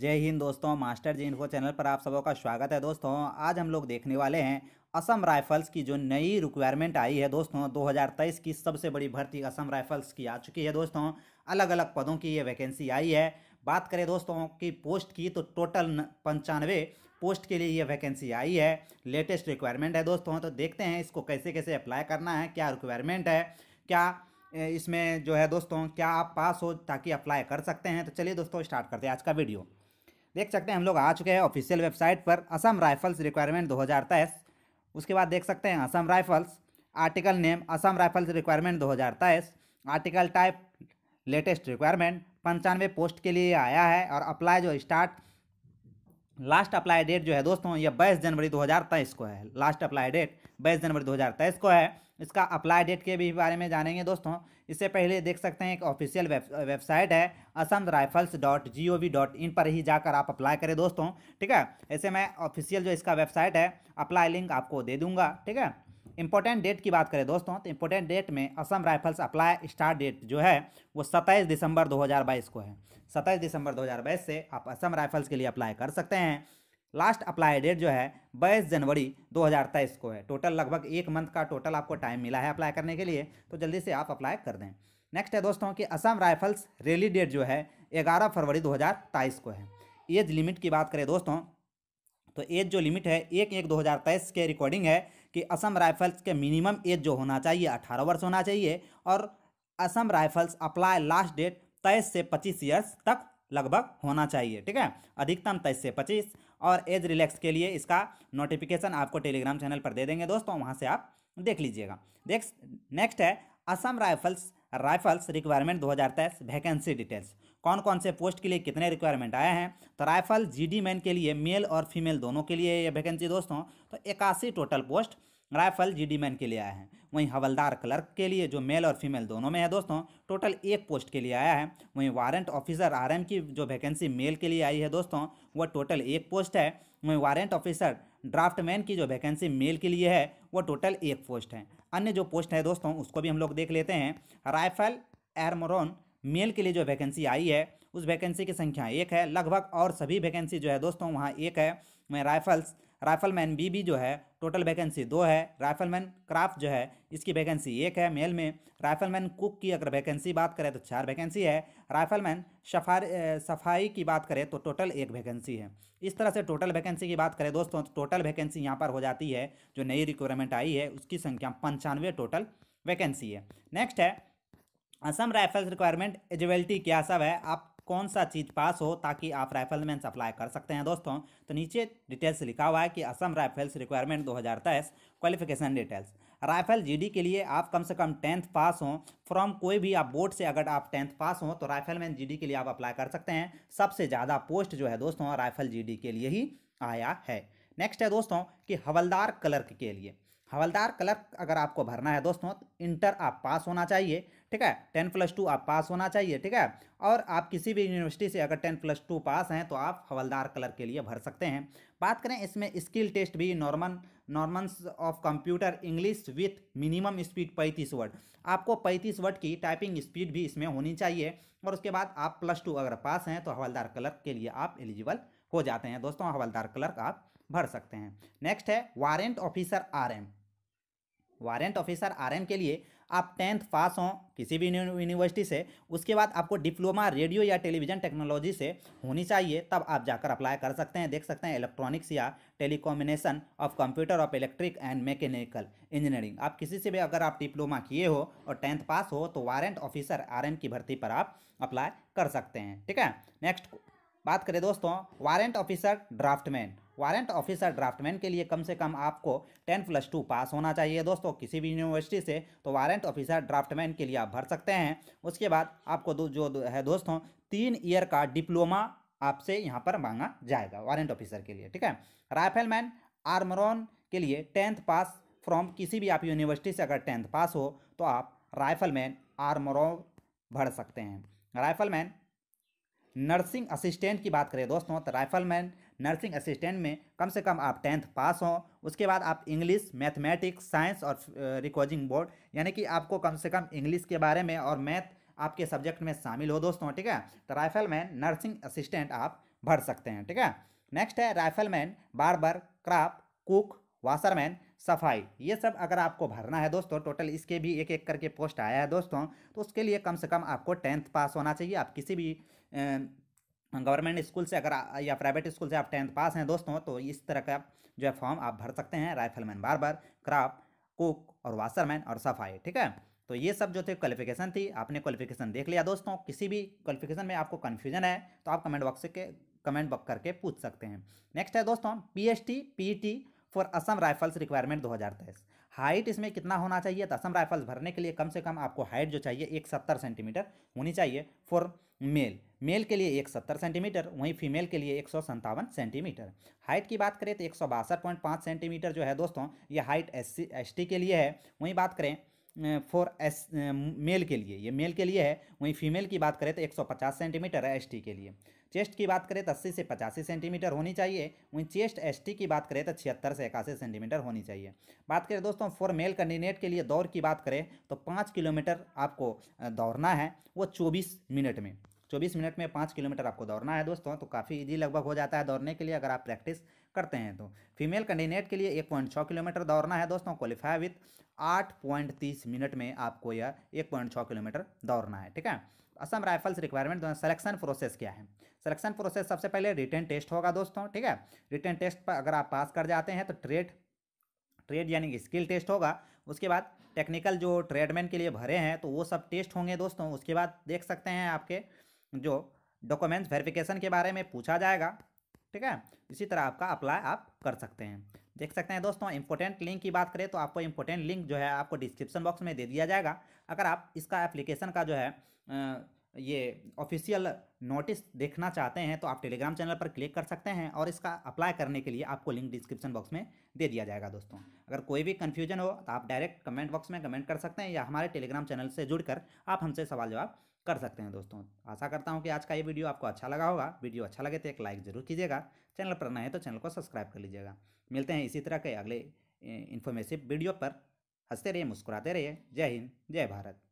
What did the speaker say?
जय हिंद दोस्तों मास्टर जी info channel पर आप सबों का स्वागत है दोस्तों आज हम लोग देखने वाले हैं असम राइफल्स की जो नई रिक्वायरमेंट आई है दोस्तों 2023 की सबसे बड़ी भर्ती असम राइफल्स की आ चुकी है दोस्तों अलग अलग पदों की ये वैकेंसी आई है बात करें दोस्तों की पोस्ट की तो टोटल पंचानवे पोस्ट के लिए ये वैकेंसी आई है लेटेस्ट रिक्वायरमेंट है दोस्तों तो देखते हैं इसको कैसे कैसे अप्लाई करना है क्या रिक्वायरमेंट है क्या इसमें जो है दोस्तों क्या आप पास हो ताकि अप्लाई कर सकते हैं तो चलिए दोस्तों स्टार्ट करते हैं आज का वीडियो देख सकते हैं हम लोग आ चुके हैं ऑफिशियल वेबसाइट पर असम राइफल्स रिक्वायरमेंट 2023 उसके बाद देख सकते हैं Assam rifles article name Assam rifles requirement 2023 article type latest requirement पंचानवे पोस्ट के लिए आया है और अप्लाई जो स्टार्ट लास्ट अप्लाई डेट जो है दोस्तों यह बाईस जनवरी दो को है लास्ट अप्लाई डेट बाईस जनवरी दो को है इसका अप्लाई डेट के भी बारे में जानेंगे दोस्तों इससे पहले देख सकते हैं एक ऑफिशियल वेब वेबसाइट है Assam rifles dot G O V dot in पर ही जाकर आप अप्लाई करें दोस्तों ठीक है ऐसे मैं ऑफिशियल जो इसका वेबसाइट है अप्लाई लिंक आपको दे दूंगा ठीक है इंपॉर्टेंट डेट की बात करें दोस्तों तो इंपॉर्टेंट डेट में Assam rifles apply start date जो है वो सत्ताईस दिसंबर दो को है सत्ताईस दिसंबर दो से आप असम राइफल्स के लिए अप्लाई कर सकते हैं लास्ट अप्लाई डेट जो है बाईस जनवरी 2023 को है टोटल लगभग एक मंथ का टोटल आपको टाइम मिला है अप्लाई करने के लिए तो जल्दी से आप अप्लाई कर दें नेक्स्ट है दोस्तों कि असम राइफल्स रैली डेट जो है 11 फरवरी 2023 को है एज लिमिट की बात करें दोस्तों तो एज जो लिमिट है एक एक दो हज़ार तेईस के रिकॉर्डिंग है कि असम राइफल्स के मिनिमम एज जो होना चाहिए अठारह वर्ष होना चाहिए और Assam rifles apply last date तेईस से पच्चीस ईयर्स तक लगभग होना चाहिए ठीक है अधिकतम तेईस से पच्चीस और एज रिलैक्स के लिए इसका नोटिफिकेशन आपको टेलीग्राम चैनल पर दे देंगे दोस्तों वहाँ से आप देख लीजिएगा देख नेक्स्ट है Assam rifles rifles requirement 2023 vacancy details कौन कौन से पोस्ट के लिए कितने रिक्वायरमेंट आए हैं तो राइफल जीडी मैन के लिए मेल और फीमेल दोनों के लिए ये वैकेंसी दोस्तों तो इक्यासी total post rifle GD man के लिए आए हैं वहीं हवलदार क्लर्क के लिए जो मेल और फीमेल दोनों में है दोस्तों टोटल एक पोस्ट के लिए आया है वहीं वारंट ऑफिसर आरएम की जो वैकेंसी मेल के लिए आई है दोस्तों वह टोटल एक पोस्ट है वहीं वारंट ऑफिसर ड्राफ्टमैन की जो वैकेंसी मेल के लिए है वह टोटल एक पोस्ट है अन्य जो पोस्ट है दोस्तों उसको भी हम लोग देख लेते हैं राइफल एरमरोन मेल के लिए जो वैकेंसी आई है उस वैकेंसी की संख्या एक है लगभग और सभी वैकेंसी जो है दोस्तों वहाँ एक है वहीं राइफल्स राइफलमैन बी भी जो है टोटल वैकेंसी दो है राइफलमैन क्राफ्ट जो है इसकी वैकेंसी एक है मेल में राइफलमैन कुक की अगर वैकेंसी बात करें तो चार वैकेंसी है राइफलमैन सफार सफाई की बात करें तो टोटल एक वैकेंसी है इस तरह से टोटल वैकेंसी की बात करें दोस्तों तो टोटल वैकेंसी यहाँ पर हो जाती है जो नई रिक्वायरमेंट आई है उसकी संख्या पंचानवे टोटल वैकेंसी है नेक्स्ट है असम राइफल्स रिक्वायरमेंट एजिबिलिटी क्या सब है आप कौन सा चीज़ पास हो ताकि आप राइफल मैं अप्लाई कर सकते हैं दोस्तों तो नीचे डिटेल्स लिखा हुआ है कि असम राइफल्स रिक्वायरमेंट दो हज़ार तेईस क्वालिफिकेशन डिटेल्स राइफल जीडी के लिए आप कम से कम टेंथ पास हों फ्रॉम कोई भी आप बोर्ड से अगर आप टेंथ पास हों तो राइफल मैन जी के लिए आप अप्लाई कर सकते हैं सबसे ज़्यादा पोस्ट जो है दोस्तों राइफल जी के लिए ही आया है नेक्स्ट है दोस्तों कि हवलदार क्लर्क के लिए हवलदार क्लर्क अगर आपको भरना है दोस्तों तो इंटर आप पास होना चाहिए ठीक है टेन प्लस टू आप पास होना चाहिए ठीक है और आप किसी भी यूनिवर्सिटी से अगर टेन प्लस टू पास हैं तो आप हवलदार क्लर्क के लिए भर सकते हैं बात करें इसमें स्किल टेस्ट भी normal normal of computer English with minimum speed पैंतीस वर्ड आपको पैंतीस वर्ड की टाइपिंग स्पीड भी इसमें होनी चाहिए और उसके बाद आप प्लस टू अगर पास हैं तो हवलदार क्लर्क के लिए आप एलिजिबल हो जाते हैं दोस्तों हवलदार क्लर्क आप भर सकते हैं नेक्स्ट है warrant officer R warrant officer R के लिए आप टेंथ पास हों किसी भी यूनिवर्सिटी से उसके बाद आपको डिप्लोमा रेडियो या टेलीविजन टेक्नोलॉजी से होनी चाहिए तब आप जाकर अप्लाई कर सकते हैं देख सकते हैं इलेक्ट्रॉनिक्स या telecombination of computer of electric and mechanical engineering आप किसी से भी अगर आप डिप्लोमा किए हो और टेंथ पास हो तो वारंट ऑफिसर आर की भर्ती पर आप अप्लाई कर सकते हैं ठीक है नेक्स्ट बात करें दोस्तों warrant officer draftman warrant officer draftman के लिए कम से कम आपको टेन प्लस टू पास होना चाहिए दोस्तों किसी भी यूनिवर्सिटी से तो वारंट ऑफिसर ड्राफ्टमैन के लिए आप भर सकते हैं उसके बाद आपको दो जो है दोस्तों तीन ईयर का डिप्लोमा आपसे यहाँ पर मांगा जाएगा वारंट ऑफिसर के लिए ठीक है राइफ़ल मैन आर्मरॉन के लिए टेंथ पास फ्रॉम किसी भी आप यूनिवर्सिटी से अगर टेंथ पास हो तो आप राइफ़ल मैन आर्मरॉन भर सकते हैं राइफ़ल मैन नर्सिंग असिस्टेंट की बात करें दोस्तों तो राइफलमैन नर्सिंग असिस्टेंट में कम से कम आप टेंथ पास हों उसके बाद आप इंग्लिश मैथमेटिक्स साइंस और रिकॉर्डिंग बोर्ड यानी कि आपको कम से कम इंग्लिश के बारे में और मैथ आपके सब्जेक्ट में शामिल हो दोस्तों ठीक है तो राइफलमैन नर्सिंग असिस्टेंट आप भर सकते हैं ठीक है नेक्स्ट है rifleman barber craft cook washerman सफाई ये सब अगर आपको भरना है दोस्तों टोटल इसके भी एक एक करके पोस्ट आया है दोस्तों तो उसके लिए कम से कम आपको टेंथ पास होना चाहिए आप किसी भी गवर्नमेंट स्कूल से अगर या प्राइवेट स्कूल से आप टेंथ पास हैं दोस्तों तो इस तरह का जो है फॉर्म आप भर सकते हैं राइफलमैन बार क्राफ्ट कुक और वाशरमैन और सफाई ठीक है तो ये सब जो थे क्वालिफिकेशन थी आपने क्वालिफिकेशन देख लिया दोस्तों किसी भी क्वालिफिकेशन में आपको कन्फ्यूजन है तो आप कमेंट बॉक्स के कमेंट बॉक्स करके पूछ सकते हैं नेक्स्ट है दोस्तों PHT T for Assam rifles requirement 2023 height इसमें कितना होना चाहिए तो असम राइफल्स भरने के लिए कम से कम आपको हाइट जो चाहिए एक सत्तर सेंटीमीटर होनी चाहिए फॉर मेल मेल के लिए एक सत्तर सेंटीमीटर वहीं फीमेल के लिए एक सौ संतावन सेंटीमीटर हाइट की बात करें तो एक सौ बासठ पॉइंट पाँच सेंटीमीटर जो है दोस्तों ये height S C S T के लिए है वहीं बात करें फॉर एस मेल के लिए ये मेल के लिए है वहीं फीमेल की बात करें तो 150 सेंटीमीटर है एसटी के लिए चेस्ट की बात करें तो अस्सी से पचासी सेंटीमीटर होनी चाहिए वहीं चेस्ट एसटी की बात करें तो छिहत्तर से इक्यासी सेंटीमीटर होनी चाहिए बात करें दोस्तों फॉर मेल कैंडिडेट के लिए दौड़ की बात करें तो पाँच किलोमीटर आपको दौड़ना है वो चौबीस मिनट में चौबीस मिनट में पाँच किलोमीटर आपको दौड़ना है दोस्तों तो काफ़ी इजी लगभग हो जाता है दौड़ने के लिए अगर आप प्रैक्टिस करते हैं तो फीमेल कैंडिडेट के लिए एक पॉइंट छः किलोमीटर दौड़ना है दोस्तों क्वालिफाई विथ आठ पॉइंट तीस मिनट में आपको यह एक पॉइंट छः किलोमीटर दौड़ना है ठीक है असम राइफल्स रिक्वायरमेंट दोनों सिलेक्शन प्रोसेस क्या है सिलेक्शन प्रोसेस सबसे पहले रिटर्न टेस्ट होगा दोस्तों ठीक है रिटर्न टेस्ट पर अगर आप पास कर जाते हैं तो ट्रेड ट्रेड यानी कि स्किल टेस्ट होगा उसके बाद टेक्निकल जो ट्रेडमैन के लिए भरे हैं तो वो सब टेस्ट होंगे दोस्तों उसके बाद देख सकते हैं आपके जो डॉक्यूमेंट्स वेरिफिकेशन के बारे में पूछा जाएगा ठीक है इसी तरह आपका अप्लाई आप कर सकते हैं देख सकते हैं दोस्तों इंपोर्टेंट लिंक की बात करें तो आपको इंपोर्टेंट लिंक जो है आपको डिस्क्रिप्शन बॉक्स में दे दिया जाएगा अगर आप इसका एप्लीकेशन का जो है ये ऑफिशियल नोटिस देखना चाहते हैं तो आप टेलीग्राम चैनल पर क्लिक कर सकते हैं और इसका अप्लाई करने के लिए आपको लिंक डिस्क्रिप्शन बॉक्स में दे दिया जाएगा दोस्तों अगर कोई भी कन्फ्यूजन हो तो आप डायरेक्ट कमेंट बॉक्स में कमेंट कर सकते हैं या हमारे टेलीग्राम चैनल से जुड़कर आप हमसे सवाल जवाब कर सकते हैं दोस्तों आशा करता हूँ कि आज का ये वीडियो आपको अच्छा लगा होगा वीडियो अच्छा लगे तो एक लाइक जरूर कीजिएगा चैनल पर नए तो चैनल को सब्सक्राइब कर लीजिएगा मिलते हैं इसी तरह के अगले इन्फॉर्मेशिव वीडियो पर हंसते रहिए मुस्कुराते रहिए जय हिंद जय भारत